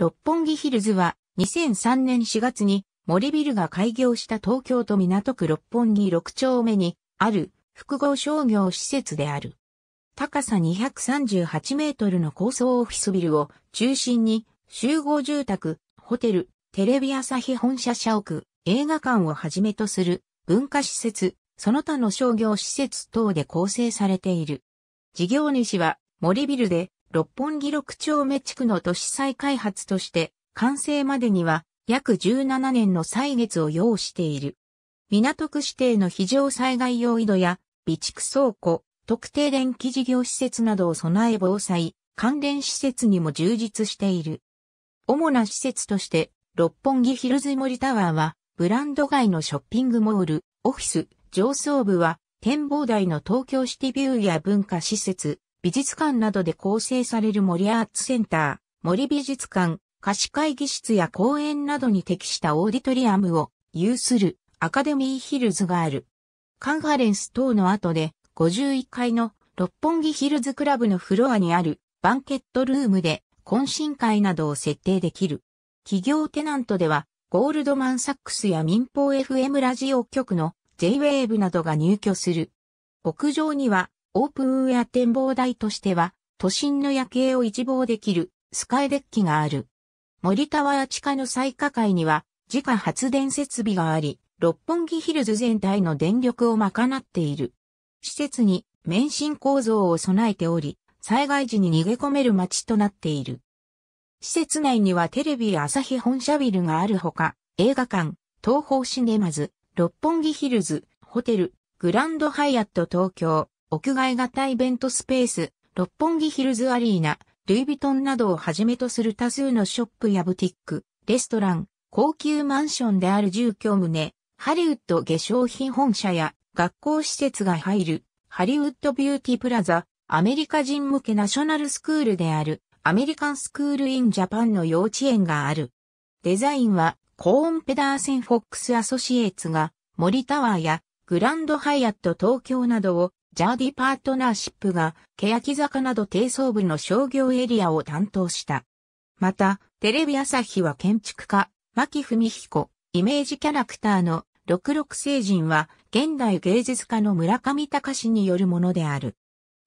六本木ヒルズは2003年4月に森ビルが開業した東京都港区六本木6丁目にある複合商業施設である。高さ238メートルの高層オフィスビルを中心に集合住宅、ホテル、テレビ朝日本社社屋、映画館をはじめとする文化施設、その他の商業施設等で構成されている。事業主は森ビルで六本木六丁目地区の都市再開発として、完成までには約17年の歳月を要している。港区指定の非常災害用井戸や備蓄倉庫、特定電気事業施設などを備え防災、関連施設にも充実している。主な施設として、六本木ヒルズ森タワーは、ブランド街のショッピングモール、オフィス、上層部は、展望台の東京シティビューや文化施設、美術館などで構成される森アーツセンター、森美術館、貸し会議室や公園などに適したオーディトリアムを有するアカデミーヒルズがある。カンファレンス等の後で51階の六本木ヒルズクラブのフロアにあるバンケットルームで懇親会などを設定できる。企業テナントではゴールドマンサックスや民放 FM ラジオ局の J-Wave などが入居する。屋上にはオープンウェア展望台としては、都心の夜景を一望できるスカイデッキがある。森タワー地下の最下階には自家発電設備があり、六本木ヒルズ全体の電力を賄っている。施設に免震構造を備えており、災害時に逃げ込める街となっている。施設内にはテレビ朝日本社ビルがあるほか、映画館、東方シネマズ、六本木ヒルズ、ホテル、グランドハイアット東京、屋外型イベントスペース、六本木ヒルズアリーナ、ルイ・ヴィトンなどをはじめとする多数のショップやブティック、レストラン、高級マンションである住居棟、ハリウッド化粧品本社や学校施設が入る、ハリウッドビューティプラザ、アメリカ人向けナショナルスクールである、アメリカンスクールインジャパンの幼稚園がある。デザインは、コーン・ペダーセン・フォックス・アソシエイツが、森タワーやグランドハイアット東京などをジャーディパートナーシップが、欅坂など低層部の商業エリアを担当した。また、テレビ朝日は建築家、牧文彦、イメージキャラクターの六六星人は、現代芸術家の村上隆によるものである。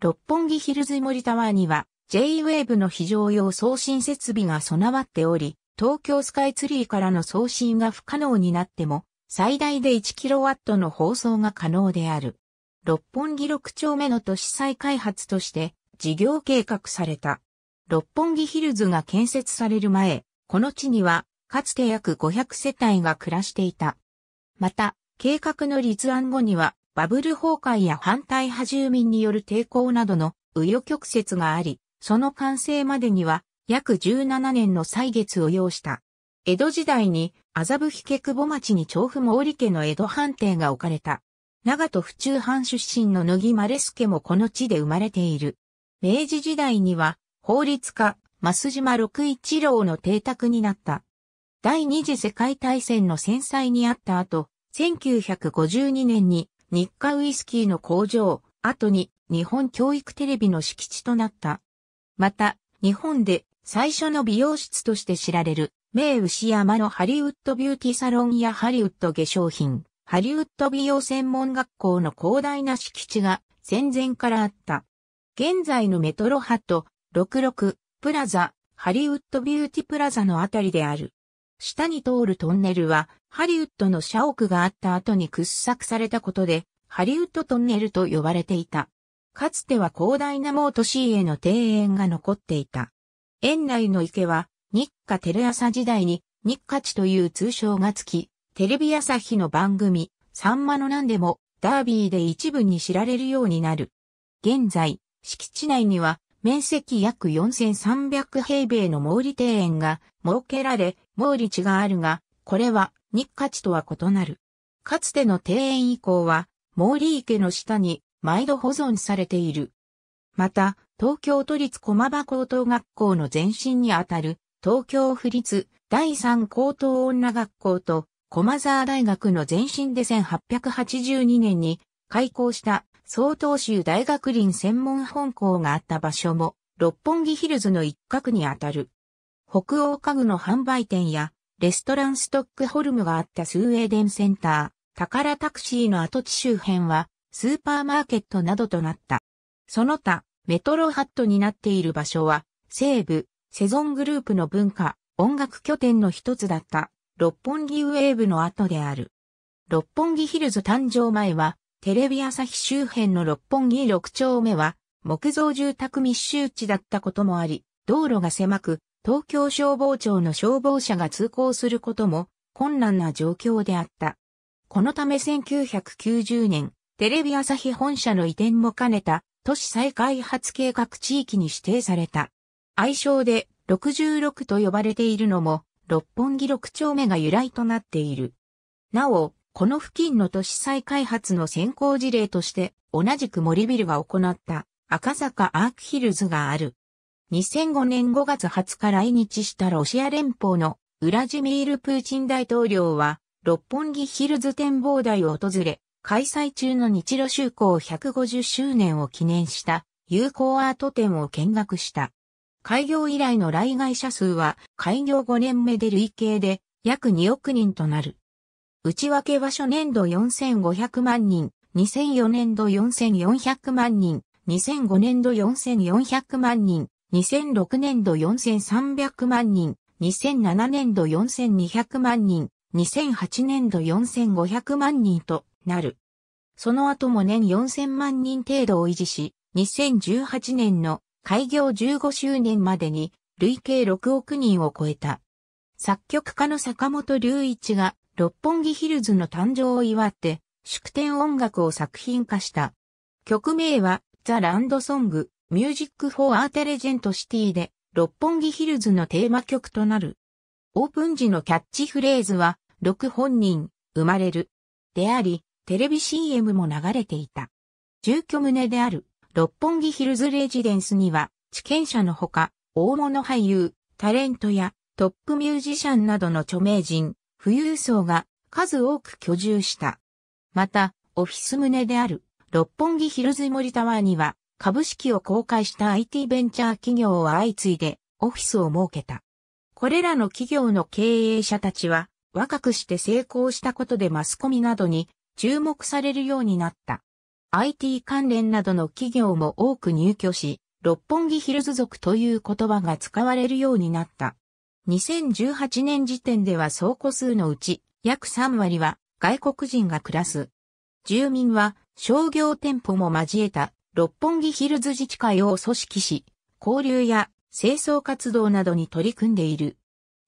六本木ヒルズ森タワーには、J-Wave の非常用送信設備が備わっており、東京スカイツリーからの送信が不可能になっても、最大で 1kW の放送が可能である。六本木六丁目の都市再開発として事業計画された。六本木ヒルズが建設される前、この地にはかつて約500世帯が暮らしていた。また、計画の立案後にはバブル崩壊や反対派住民による抵抗などの紆余曲折があり、その完成までには約17年の歳月を要した。江戸時代に麻布引久保町に調布毛利家の江戸判定が置かれた。長戸府中藩出身の野木丸助もこの地で生まれている。明治時代には、法律家、増島六一郎の邸宅になった。第二次世界大戦の戦災にあった後、1952年に日課ウイスキーの工場、後に日本教育テレビの敷地となった。また、日本で最初の美容室として知られる、名牛山のハリウッドビューティーサロンやハリウッド化粧品、ハリウッド美容専門学校の広大な敷地が戦前からあった。現在のメトロハと66プラザ、ハリウッドビューティプラザのあたりである。下に通るトンネルは、ハリウッドの社屋があった後に掘削されたことで、ハリウッドトンネルと呼ばれていた。かつては広大なモートシーへの庭園が残っていた。園内の池は、日課テレ朝時代に日課地という通称がつき、テレビ朝日の番組、サンマの何でも、ダービーで一部に知られるようになる。現在、敷地内には、面積約4300平米の毛利庭園が設けられ、毛利地があるが、これは日活とは異なる。かつての庭園以降は、毛利池の下に毎度保存されている。また、東京都立駒場高等学校の前身にあたる、東京府立第三高等女学校と駒沢大学の前身で1882年に開校した曹洞州大学林専門本校があった場所も六本木ヒルズの一角にあたる。北欧家具の販売店やレストランストックホルムがあったスウェーデンセンター、宝タクシーの跡地周辺はスーパーマーケットなどとなった。その他、メトロハットになっている場所は西部、セゾングループの文化、音楽拠点の一つだった六本木ウェーブの後である。六本木ヒルズ誕生前は、テレビ朝日周辺の六本木六丁目は、木造住宅密集地だったこともあり、道路が狭く、東京消防庁の消防車が通行することも困難な状況であった。このため1990年、テレビ朝日本社の移転も兼ねた都市再開発計画地域に指定された。愛称で66と呼ばれているのも、六本木六丁目が由来となっている。なお、この付近の都市再開発の先行事例として、同じく森ビルが行った赤坂アークヒルズがある。2005年5月20日来日したロシア連邦のウラジミール・プーチン大統領は、六本木ヒルズ展望台を訪れ、開催中の日露修行150周年を記念した友好アート展を見学した。開業以来の来外者数は開業5年目で累計で約2億人となる。内訳は初年度4500万人、2004年度4400万人、2005年度4400万人、2006年度4300万人、2007年度4200万人、2008年度4500万人となる。その後も年4000万人程度を維持し、2018年の開業15周年までに累計6億人を超えた。作曲家の坂本隆一が六本木ヒルズの誕生を祝って祝典音楽を作品化した。曲名はザ・ランドソング・ミュージック・フォー・アーテレジェント・シティで六本木ヒルズのテーマ曲となる。オープン時のキャッチフレーズは、六本人、生まれる。であり、テレビ CM も流れていた。住居棟である。六本木ヒルズレジデンスには、地権者のほか、大物俳優、タレントやトップミュージシャンなどの著名人、富裕層が数多く居住した。また、オフィス棟である六本木ヒルズ森タワーには、株式を公開した IT ベンチャー企業は相次いでオフィスを設けた。これらの企業の経営者たちは若くして成功したことでマスコミなどに注目されるようになった。IT 関連などの企業も多く入居し、六本木ヒルズ族という言葉が使われるようになった。2018年時点では倉庫数のうち約3割は外国人が暮らす。住民は商業店舗も交えた六本木ヒルズ自治会を組織し、交流や清掃活動などに取り組んでいる。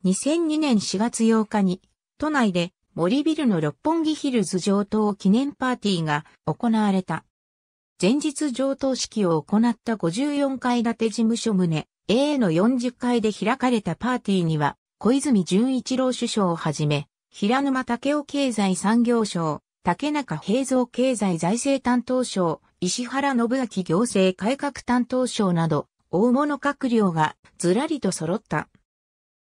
2002年4月8日に都内で森ビルの六本木ヒルズ上等記念パーティーが行われた。前日上等式を行った54階建て事務所棟 A の40階で開かれたパーティーには、小泉純一郎首相をはじめ、平沼武雄経済産業省、竹中平蔵経済財政担当省、石原信明行政改革担当省など、大物閣僚がずらりと揃った。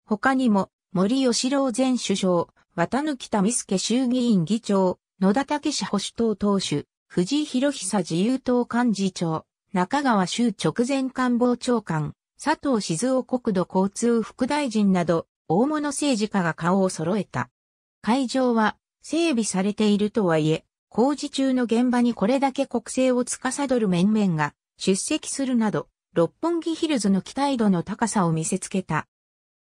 他にも、森喜朗前首相、綿貫民助衆議院議長、野田武保守党党首、藤井博久自由党幹事長、中川州直前官房長官、佐藤静雄国土交通副大臣など、大物政治家が顔を揃えた。会場は、整備されているとはいえ、工事中の現場にこれだけ国政を司る面々が出席するなど、六本木ヒルズの期待度の高さを見せつけた。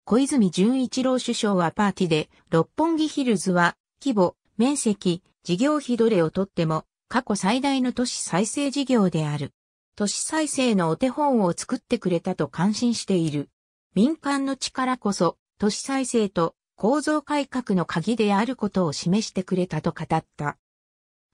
小泉純一郎首相はパーティで、六本木ヒルズは、規模、面積、事業費どれをとっても、過去最大の都市再生事業である。都市再生のお手本を作ってくれたと感心している。民間の力こそ、都市再生と構造改革の鍵であることを示してくれたと語った。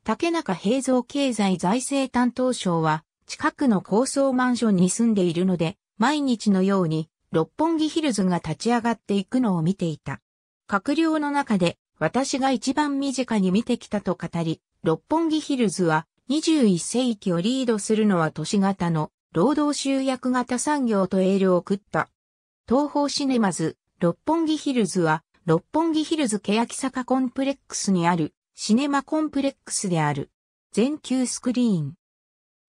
竹中平蔵経済財政担当省は、近くの高層マンションに住んでいるので、毎日のように六本木ヒルズが立ち上がっていくのを見ていた。閣僚の中で私が一番身近に見てきたと語り、六本木ヒルズは21世紀をリードするのは都市型の労働集約型産業とエールを送った。東方シネマズ、六本木ヒルズは六本木ヒルズ欅坂コンプレックスにあるシネマコンプレックスである。全球スクリーン。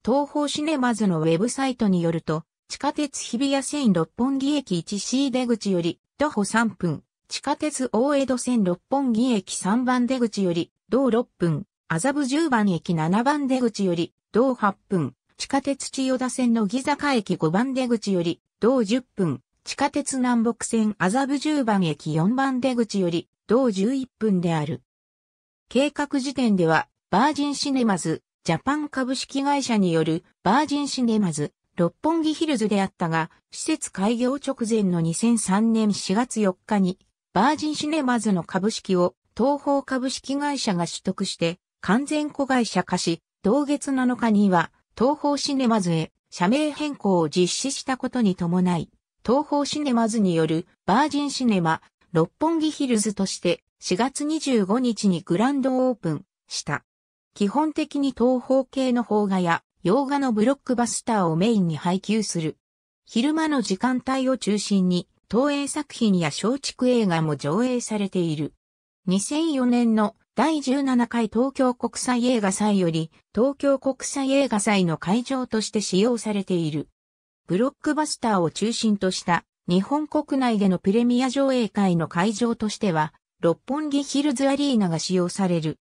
東方シネマズのウェブサイトによると、地下鉄日比谷線六本木駅 1C 出口より徒歩3分、地下鉄大江戸線六本木駅3番出口より同6分、麻布10番駅7番出口より同8分、地下鉄千代田線の木坂駅5番出口より同10分、地下鉄南北線麻布10番駅4番出口より同11分である。計画時点では、バージンシネマズ、ジャパン株式会社によるバージンシネマズ、六本木ヒルズであったが、施設開業直前の2003年4月4日に、バージンシネマズの株式を東方株式会社が取得して、完全子会社化し、同月7日には東方シネマズへ社名変更を実施したことに伴い、東方シネマズによるバージンシネマ六本木ヒルズとして4月25日にグランドオープンした。基本的に東方系の邦画や洋画のブロックバスターをメインに配給する。昼間の時間帯を中心に、東映作品や松竹映画も上映されている。2004年の第17回東京国際映画祭より、東京国際映画祭の会場として使用されている。ブロックバスターを中心とした日本国内でのプレミア上映会の会場としては、六本木ヒルズアリーナが使用される。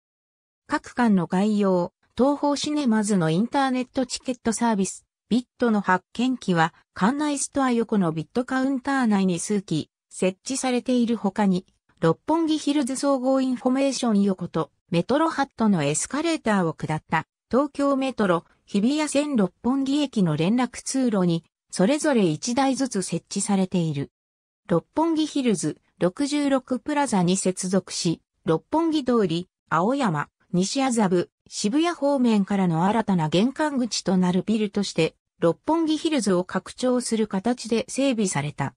各館の概要、東方シネマズのインターネットチケットサービス、ビットの発見機は、館内ストア横のビットカウンター内に数機、設置されている他に、六本木ヒルズ総合インフォメーション横と、メトロハットのエスカレーターを下った、東京メトロ、日比谷線六本木駅の連絡通路に、それぞれ1台ずつ設置されている。六本木ヒルズ、66プラザに接続し、六本木通り、青山、西麻布、渋谷方面からの新たな玄関口となるビルとして、六本木ヒルズを拡張する形で整備された。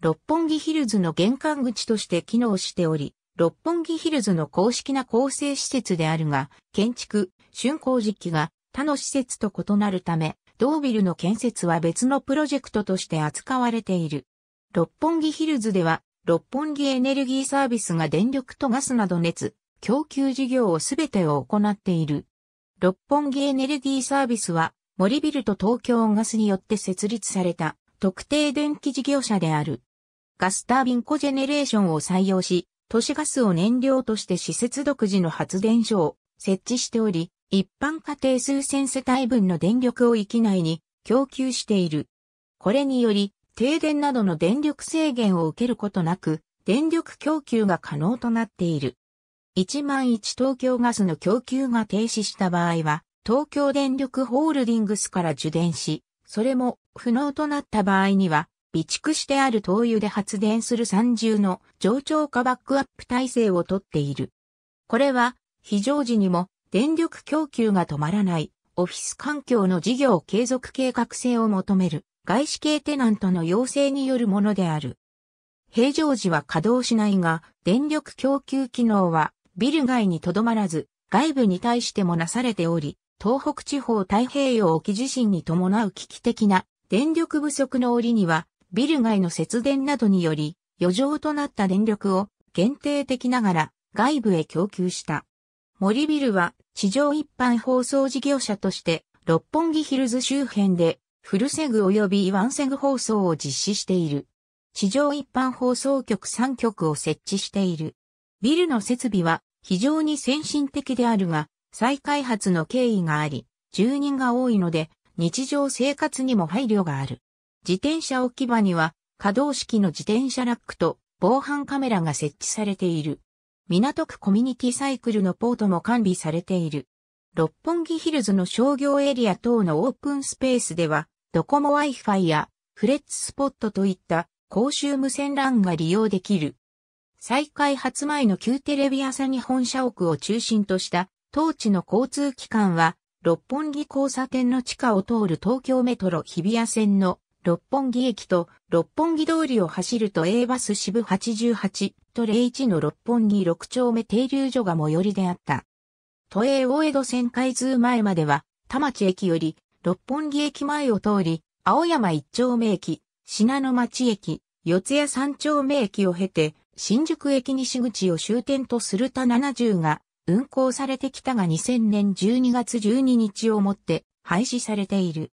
六本木ヒルズの玄関口として機能しており、六本木ヒルズの公式な構成施設であるが、建築、竣工時期が他の施設と異なるため、同ビルの建設は別のプロジェクトとして扱われている。六本木ヒルズでは、六本木エネルギーサービスが電力とガスなど熱、供給事業をすべてを行っている。六本木エネルギーサービスは、森ビルと東京ガスによって設立された特定電気事業者である。ガスタービンコジェネレーションを採用し、都市ガスを燃料として施設独自の発電所を設置しており、一般家庭数千世帯分の電力を域内に供給している。これにより、停電などの電力制限を受けることなく、電力供給が可能となっている。101東京ガスの供給が停止した場合は、東京電力ホールディングスから受電し、それも不能となった場合には、備蓄してある灯油で発電する三重の上長化バックアップ体制をとっている。これは、非常時にも電力供給が止まらない、オフィス環境の事業継続計画性を求める、外資系テナントの要請によるものである。平常時は稼働しないが、電力供給機能はビル街にとどまらず、外部に対してもなされており、東北地方太平洋沖地震に伴う危機的な電力不足の折には、ビル街の節電などにより、余剰となった電力を限定的ながら外部へ供給した。森ビルは地上一般放送事業者として六本木ヒルズ周辺でフルセグ及びワンセグ放送を実施している。地上一般放送局3局を設置している。ビルの設備は非常に先進的であるが、再開発の経緯があり、住人が多いので、日常生活にも配慮がある。自転車置き場には、可動式の自転車ラックと防犯カメラが設置されている。港区コミュニティサイクルのポートも完備されている。六本木ヒルズの商業エリア等のオープンスペースでは、ドコモ Wi-Fi やフレッツスポットといった公衆無線 LAN が利用できる。再開発前の旧テレビ朝日本社屋を中心とした当地の交通機関は、六本木交差点の地下を通る東京メトロ日比谷線の六本木駅と六本木通りを走ると A バス支部88と01の六本木6丁目停留所が最寄りであった。都営大江戸線開通前までは、田町駅より六本木駅前を通り、青山1丁目駅、品野町駅、四谷3丁目駅を経て、新宿駅西口を終点とする他70が運行されてきたが2000年12月12日をもって廃止されている。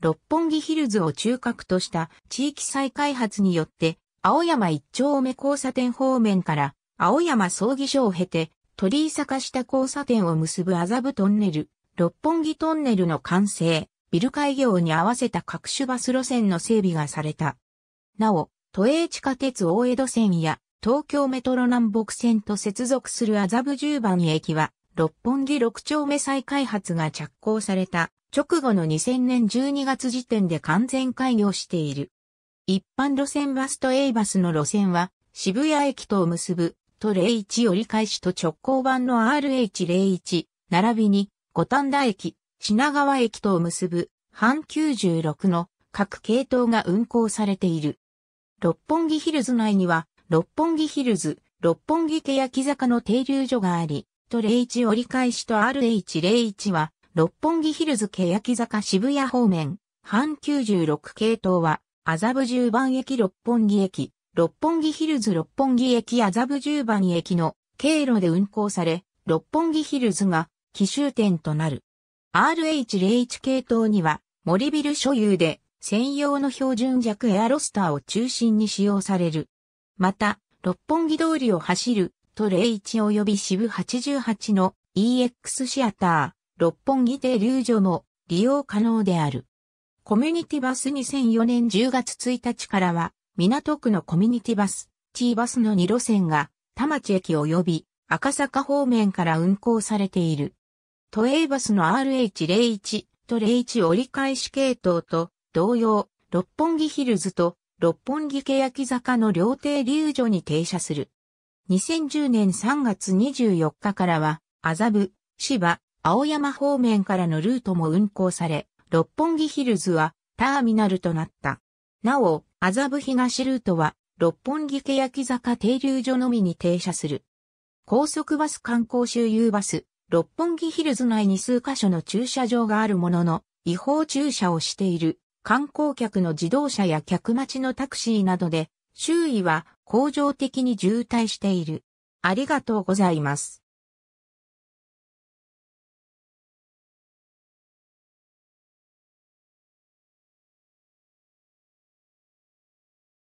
六本木ヒルズを中核とした地域再開発によって、青山一丁目交差点方面から青山葬儀所を経て、鳥居坂下交差点を結ぶ麻布トンネル、六本木トンネルの完成、ビル開業に合わせた各種バス路線の整備がされた。なお、都営地下鉄大江戸線や東京メトロ南北線と接続する麻布十番駅は、六本木六丁目再開発が着工された直後の2000年12月時点で完全開業している。一般路線バスと A バスの路線は、渋谷駅とを結ぶ、都01折り返しと直行版の RH01、並びに、五反田駅、品川駅とを結ぶ、阪96の各系統が運行されている。六本木ヒルズ内には、六本木ヒルズ、六本木家焼坂の停留所があり、と01折り返しと RH01 は、六本木ヒルズキ坂渋谷方面、半96系統は、麻布十番駅六本木駅、六本木ヒルズ六本木駅麻布十番駅の経路で運行され、六本木ヒルズが奇襲点となる。RH01 系統には、森ビル所有で、専用の標準弱エアロスターを中心に使用される。また、六本木通りを走る、都01及び支部88の EX シアター、六本木停留所も利用可能である。コミュニティバス2004年10月1日からは、港区のコミュニティバス、T バスの2路線が、田町駅及び赤坂方面から運行されている。都営バスの RH01 と01折り返し系統と同様、六本木ヒルズと六本木欅坂の料亭流女に停車する。2010年3月24日からは、麻布、芝、青山方面からのルートも運行され、六本木ヒルズはターミナルとなった。なお、麻布東ルートは、六本木欅坂停留所のみに停車する。高速バス観光周遊バス、六本木ヒルズ内に数箇所の駐車場があるものの、違法駐車をしている観光客の自動車や客待ちのタクシーなどで、周囲は恒常的に渋滞している。ありがとうございます。